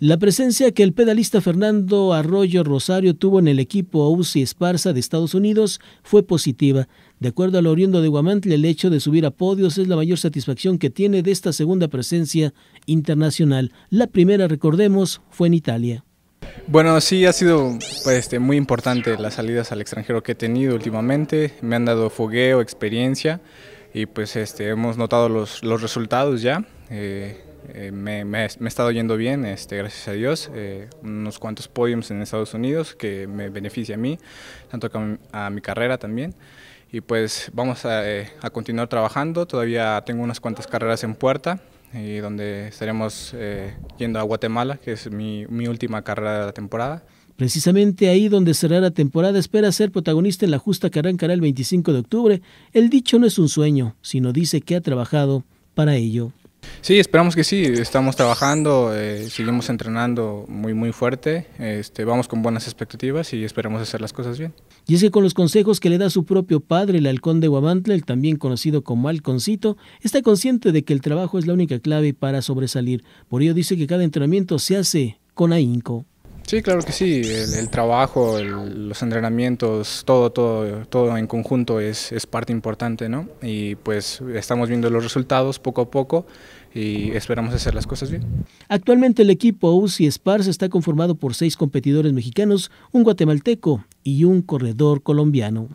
La presencia que el pedalista Fernando Arroyo Rosario tuvo en el equipo UCI Esparza de Estados Unidos fue positiva. De acuerdo al oriundo de Guamantle, el hecho de subir a podios es la mayor satisfacción que tiene de esta segunda presencia internacional. La primera, recordemos, fue en Italia. Bueno, sí, ha sido pues, este, muy importante las salidas al extranjero que he tenido últimamente. Me han dado fogueo, experiencia y pues este, hemos notado los, resultados ya. Eh, eh, me, me, he estado yendo bien, este, gracias a Dios. Eh, unos cuantos podiums en Estados Unidos que me beneficia a mí, tanto a, mi carrera también. Y pues vamos a, continuar trabajando. Todavía tengo unas cuantas carreras en puerta y donde estaremos yendo a Guatemala, que es mi, mi última carrera de la temporada. Precisamente ahí donde cerrará la temporada espera ser protagonista en la justa que el 25 de octubre. El dicho no es un sueño, sino dice que ha trabajado para ello. Sí, esperamos que sí, estamos trabajando, eh, seguimos entrenando muy muy fuerte, este, vamos con buenas expectativas y esperamos hacer las cosas bien. Y es que con los consejos que le da su propio padre, el halcón de Guamantle, el también conocido como Halconcito, está consciente de que el trabajo es la única clave para sobresalir. Por ello dice que cada entrenamiento se hace con ahínco. Sí, claro que sí. El, trabajo, los entrenamientos, todo, todo, todo en conjunto es, parte importante, ¿no? Y pues estamos viendo los resultados poco a poco y esperamos hacer las cosas bien. Actualmente el equipo UCI Spars está conformado por seis competidores mexicanos, un guatemalteco y un corredor colombiano.